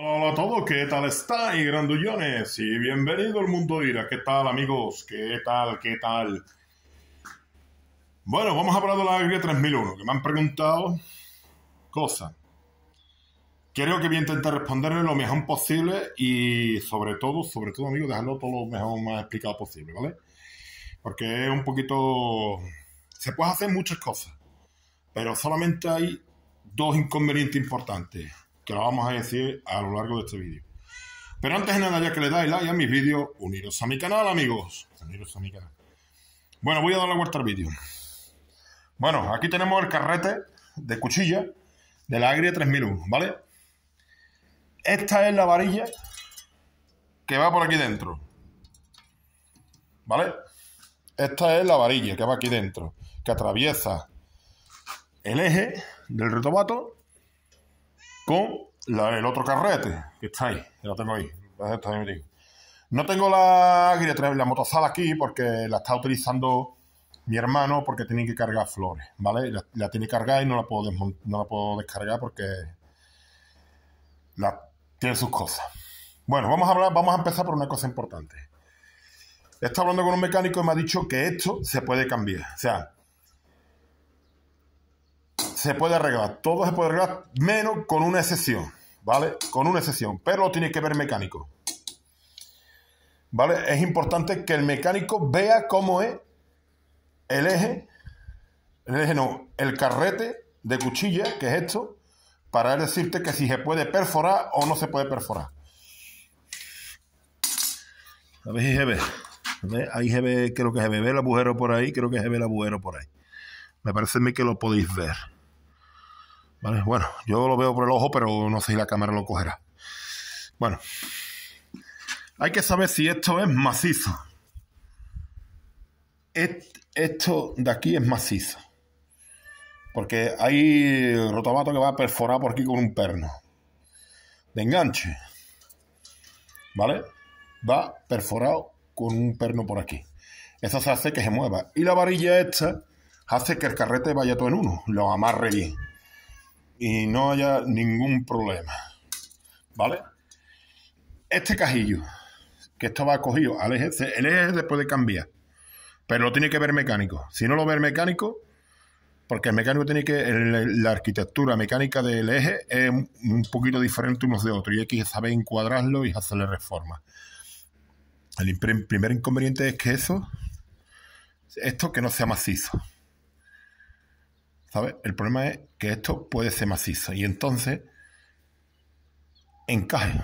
Hola a todos, ¿qué tal estáis, grandullones? Y bienvenido al mundo Ira. ¿Qué tal, amigos? ¿Qué tal? ¿Qué tal? Bueno, vamos a hablar de la Agria 3001, que me han preguntado cosas. Creo que voy a intentar responderle lo mejor posible y sobre todo, sobre todo, amigos, dejarlo todo lo mejor, más explicado posible, ¿vale? Porque es un poquito... Se puede hacer muchas cosas, pero solamente hay dos inconvenientes importantes que lo vamos a decir a lo largo de este vídeo. Pero antes de nada, ya que le dais like a mis vídeos, uniros a mi canal, amigos. Uniros a mi canal. Bueno, voy a darle la vuelta al vídeo. Bueno, aquí tenemos el carrete de cuchilla de la Agria 3001, ¿vale? Esta es la varilla que va por aquí dentro. ¿Vale? Esta es la varilla que va aquí dentro, que atraviesa el eje del retobato con la, el otro carrete que está ahí, que lo tengo ahí. No tengo la motosala aquí porque la está utilizando mi hermano porque tiene que cargar flores, ¿vale? La, tiene cargada y no la puedo, no la puedo descargar porque la, tiene sus cosas. Bueno, vamos a hablar, vamos a empezar por una cosa importante. He estado hablando con un mecánico y me ha dicho que esto se puede cambiar. O sea, se puede arreglar, todo se puede arreglar, menos con una excepción, ¿vale? Con una excepción, pero lo tiene que ver el mecánico. ¿Vale? Es importante que el mecánico vea cómo es el eje, el eje no, el carrete de cuchilla, que es esto, para decirte que si se puede perforar o no se puede perforar. A ver si se ve. Ahí se ve, creo que se ve el agujero por ahí, creo que se ve el agujero por ahí. Me parece a mí que lo podéis ver. Bueno, yo lo veo por el ojo, pero no sé si la cámara lo cogerá. Bueno, hay que saber si esto es macizo. Esto de aquí es macizo. Porque hay rotamato que va a perforar por aquí con un perno. De enganche. ¿Vale? Va perforado con un perno por aquí. Eso se hace que se mueva. Y la varilla esta hace que el carrete vaya todo en uno. Lo amarre bien y no haya ningún problema. ¿Vale? Este cajillo, que esto va cogido al eje, el eje después puede cambiar, pero lo tiene que ver mecánico. Si no lo ve el mecánico, porque el mecánico tiene que, la arquitectura mecánica del eje es un poquito diferente unos de otros y hay que saber encuadrarlo y hacerle reformas. El primer inconveniente es que eso, esto que no sea macizo. ¿Sabes? El problema es que esto puede ser macizo y entonces encaje.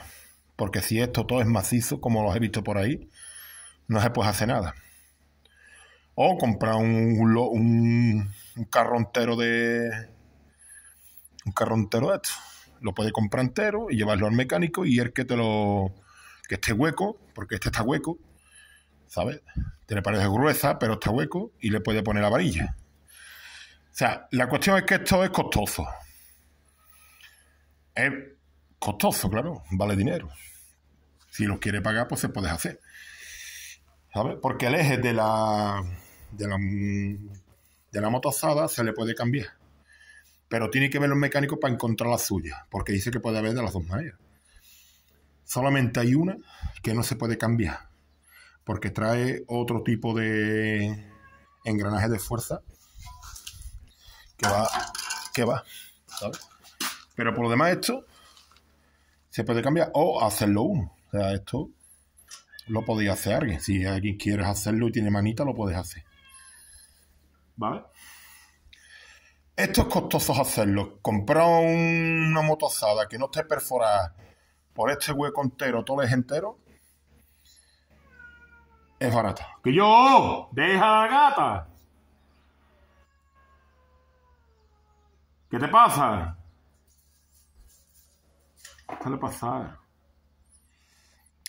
Porque si esto todo es macizo, como los he visto por ahí, no se puede hacer nada. O comprar un, un, un de. Un carrontero de esto. Lo puede comprar entero y llevarlo al mecánico y el que te lo. que esté hueco, porque este está hueco, ¿sabes? Tiene paredes gruesas, pero está hueco y le puede poner la varilla. O sea, la cuestión es que esto es costoso. Es costoso, claro, vale dinero. Si lo quiere pagar, pues se puede hacer. ¿Sabes? Porque el eje de la, de la, de la moto asada se le puede cambiar. Pero tiene que ver los mecánicos para encontrar la suya, porque dice que puede haber de las dos maneras. Solamente hay una que no se puede cambiar, porque trae otro tipo de engranaje de fuerza que va, que va, ¿sabes? Pero por lo demás esto se puede cambiar o hacerlo uno. O sea, esto lo podéis hacer alguien. Si alguien quieres hacerlo y tiene manita, lo puedes hacer. ¿Vale? Esto es costoso hacerlo. Comprar una motozada que no esté perforada por este hueco entero, todo es entero, es barata. ¡Que yo! ¡Deja la gata! ¿Qué te pasa? ¿Qué le pasa?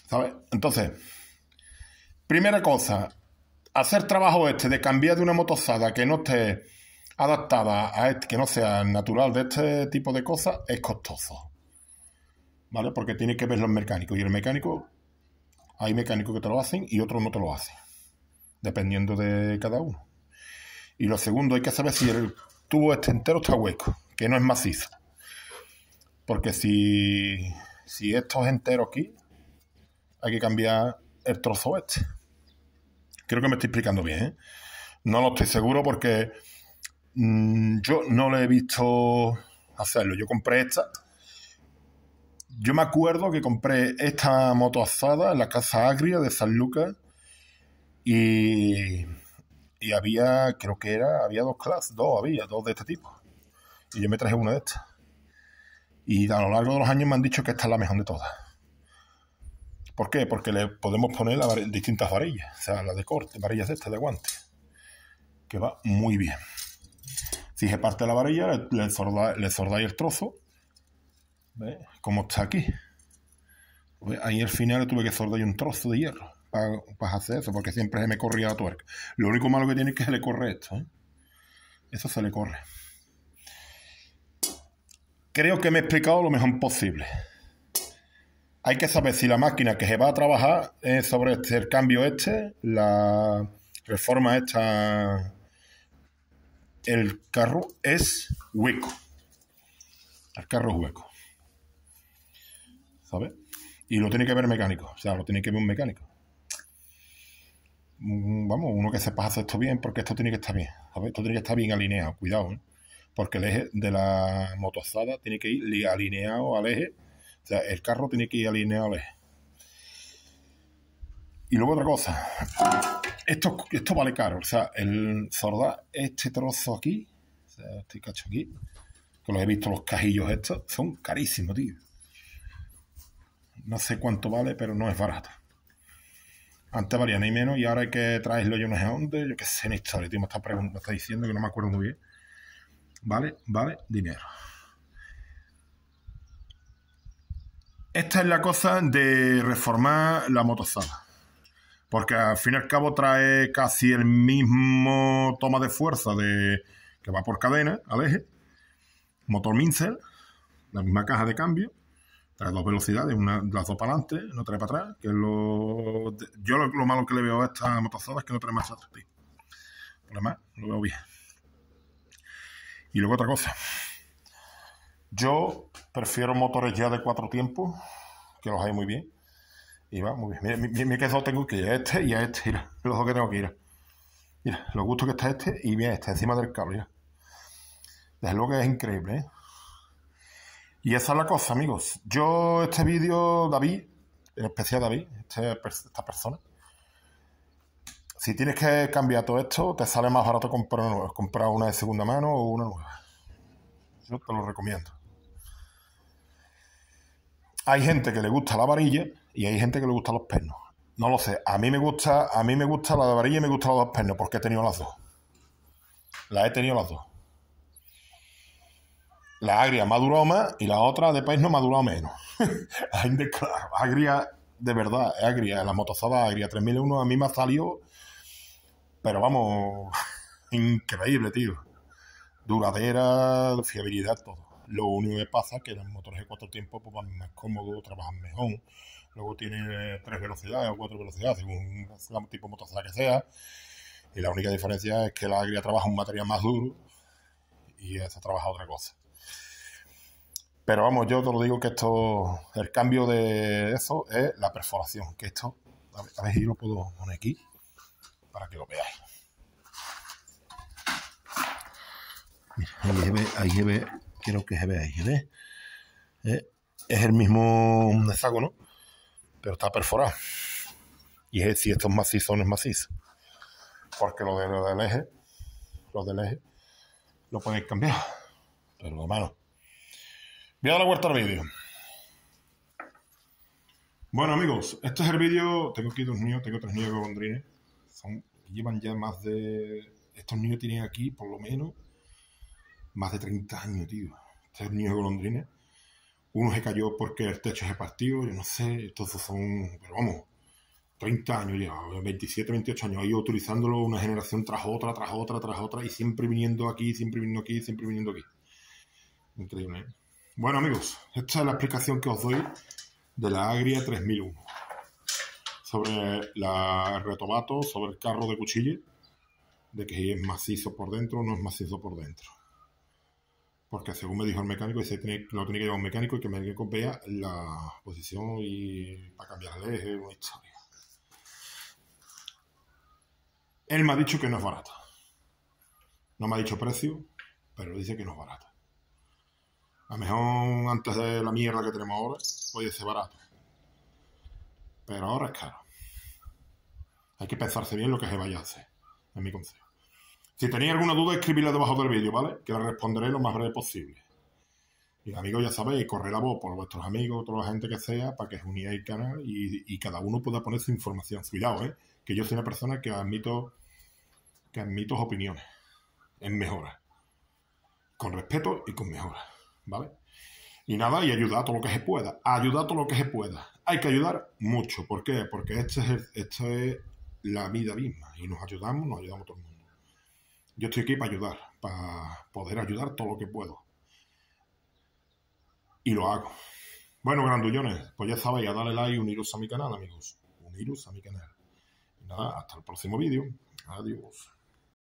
¿Sabes? Entonces, primera cosa, hacer trabajo este de cambiar de una motosada que no esté adaptada a este, que no sea natural de este tipo de cosas es costoso. ¿Vale? Porque tiene que ver los mecánicos. Y el mecánico, hay mecánicos que te lo hacen y otros no te lo hacen. Dependiendo de cada uno. Y lo segundo, hay que saber si el este entero está hueco, que no es macizo. Porque si, si esto es entero aquí, hay que cambiar el trozo este. Creo que me estoy explicando bien. ¿eh? No lo estoy seguro porque mm, yo no lo he visto hacerlo. Yo compré esta. Yo me acuerdo que compré esta moto asada en la Casa Agria de San Lucas y y había, creo que era, había dos clases, dos había, dos de este tipo. Y yo me traje una de estas. Y a lo largo de los años me han dicho que esta es la mejor de todas. ¿Por qué? Porque le podemos poner distintas varillas, o sea, las de corte, varillas de estas, de guante, que va muy bien. Si se parte la varilla, le, le, el trozo, ¿Ve? Como está aquí. Ahí al final tuve que sordar un trozo de hierro para, hacer eso, porque siempre se me corría la tuerca. Lo único malo que tiene es que se le corre esto. ¿eh? Eso se le corre. Creo que me he explicado lo mejor posible. Hay que saber si la máquina que se va a trabajar sobre este, el cambio este, la reforma esta, el carro es hueco. El carro es hueco. ¿Sabes? Y lo tiene que ver mecánico. O sea, lo tiene que ver un mecánico vamos, uno que sepa hacer esto bien, porque esto tiene que estar bien, Esto tiene que estar bien alineado, cuidado, ¿eh? porque el eje de la motosada tiene que ir alineado al eje, o sea, el carro tiene que ir alineado al eje. Y luego otra cosa, esto, esto vale caro, o sea, el sordá, este trozo aquí, este cacho aquí, que los he visto los cajillos estos, son carísimos, tío. No sé cuánto vale, pero no es barato. Antes varía ni menos y ahora hay que traerlo yo no sé dónde, yo qué sé, ni historia, tío, me está, me está diciendo que no me acuerdo muy bien. Vale, vale, dinero. Esta es la cosa de reformar la motosala. Porque al fin y al cabo trae casi el mismo toma de fuerza de que va por cadena, al eje. Motor mincel. la misma caja de cambio. Trae dos velocidades, una, las dos para adelante, no trae para atrás, que es lo yo lo, malo que le veo a esta motozoda es que no trae más atrás. Por lo demás, veo bien. Y luego otra cosa. Yo prefiero motores ya de cuatro tiempos, que los hay muy bien. Y va muy bien. Mira, mira, que dos tengo que ir a este y a este. Mira, los dos que tengo que ir. Mira, lo gusto que está este y bien este, encima del cable. Mira. Desde luego que es increíble. ¿eh? Y esa es la cosa, amigos. Yo este vídeo, David, en especial David, este esta persona. Si tienes que cambiar todo esto, te sale más barato comprar una nueva, comprar una de segunda mano o una nueva. Yo te lo recomiendo. Hay gente que le gusta la varilla y hay gente que le gusta los pernos. No lo sé. A mí me gusta, a mí me gusta la varilla y me gustan los pernos porque he tenido las dos. la he tenido las dos. La agria maduró más y la otra de país no maduró menos. claro, agria, de verdad, agria, la motosada agria 3001 a mí me ha salido, pero vamos, increíble, tío. Duradera, fiabilidad, todo. Lo único que pasa es que los motores de cuatro tiempos pues, van más cómodos, trabajan mejor. Luego tiene tres velocidades o cuatro velocidades, según el tipo de motosada que sea. Y la única diferencia es que la agria trabaja un material más duro y esta trabaja otra cosa. Pero vamos, yo te lo digo que esto, el cambio de eso es la perforación, que esto, a ver, si lo puedo poner aquí para que lo veáis. Ahí se ve, ahí ve, quiero que se ve, ahí ve. Eh, es el mismo hexágono, pero está perforado. Y es, si estos es macizo no es macizo. Porque lo, de, del eje, lo del eje, lo podéis cambiar. Pero lo malo. Voy a la vuelta al vídeo. Bueno, amigos, este es el vídeo. Tengo aquí dos niños, tengo tres niños de Son, llevan ya más de. Estos niños tienen aquí, por lo menos, más de 30 años, tío. Estos niños de golondrines. Uno se cayó porque el techo se partió, yo no sé, estos son, pero vamos, 30 años ya, 27, 28 años, ahí utilizándolo una generación tras otra, tras otra, tras otra, y siempre viniendo aquí, siempre viniendo aquí, siempre viniendo aquí. Increíble, ¿eh? Bueno amigos, esta es la explicación que os doy de la Agria 3001 sobre la retomato, sobre el carro de cuchillo, de que si es macizo por dentro o no es macizo por dentro. Porque según me dijo el mecánico, lo tiene que llevar un mecánico y que me que la posición y para cambiar el eje, Él me ha dicho que no es barato, No me ha dicho precio, pero dice que no es barato. A lo mejor antes de la mierda que tenemos ahora, hoy es barato. Pero ahora es caro. Hay que pensarse bien lo que se vaya a hacer, es mi consejo. Si tenéis alguna duda, escribidla debajo del vídeo, ¿vale? Que la responderé lo más breve posible. Y amigos, ya sabéis, corre la voz por vuestros amigos, toda la gente que sea, para que os uníais al canal y, cada uno pueda poner su información. Cuidado, ¿eh? Que yo soy una persona que admito, que admito opiniones en mejora. Con respeto y con mejora. ¿vale? Y nada, y ayudar todo lo que se pueda, ayudar todo lo que se pueda. Hay que ayudar mucho, ¿por qué? Porque esta es, esta es la vida misma y nos ayudamos, nos ayudamos todo el mundo. Yo estoy aquí para ayudar, para poder ayudar todo lo que puedo. Y lo hago. Bueno, grandullones, pues ya sabéis, a darle like y uniros a mi canal, amigos. Uniros a mi canal. Y nada, hasta el próximo vídeo. Adiós.